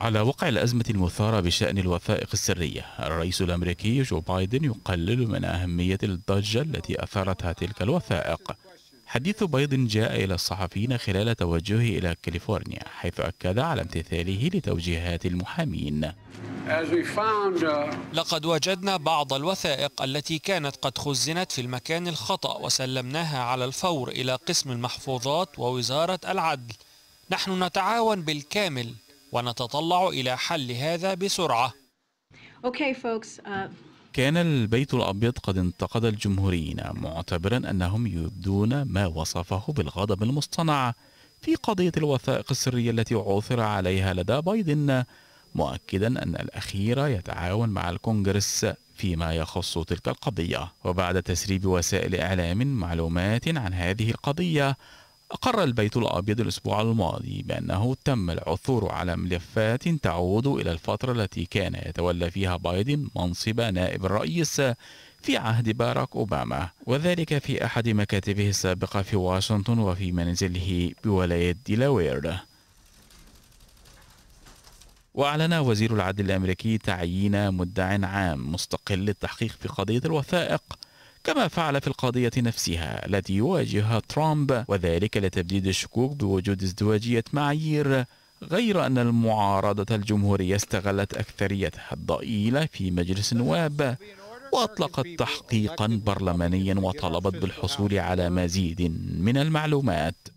على وقع الأزمة المثارة بشأن الوثائق السرية الرئيس الأمريكي جو بايدن يقلل من أهمية الضجة التي أثارتها تلك الوثائق حديث بايدن جاء إلى الصحفيين خلال توجهه إلى كاليفورنيا حيث أكد على امتثاله لتوجيهات المحامين uh, لقد وجدنا بعض الوثائق التي كانت قد خزنت في المكان الخطأ وسلمناها على الفور إلى قسم المحفوظات ووزارة العدل نحن نتعاون بالكامل ونتطلع إلى حل هذا بسرعة uh, كان البيت الأبيض قد انتقد الجمهوريين معتبرا أنهم يبدون ما وصفه بالغضب المصطنع في قضية الوثائق السرية التي عثر عليها لدى بايدن مؤكدا أن الأخير يتعاون مع الكونغرس فيما يخص تلك القضية وبعد تسريب وسائل إعلام معلومات عن هذه القضية أقر البيت الأبيض الأسبوع الماضي بأنه تم العثور على ملفات تعود إلى الفترة التي كان يتولى فيها بايدن منصب نائب الرئيس في عهد باراك أوباما وذلك في أحد مكاتبه السابقة في واشنطن وفي منزله بولاية ديلاوير وأعلن وزير العدل الأمريكي تعيين مدع عام مستقل للتحقيق في قضية الوثائق كما فعل في القضية نفسها التي يواجهها ترامب وذلك لتبديد الشكوك بوجود ازدواجية معايير غير أن المعارضة الجمهورية استغلت أكثريتها الضئيلة في مجلس النواب وأطلقت تحقيقا برلمانيا وطلبت بالحصول على مزيد من المعلومات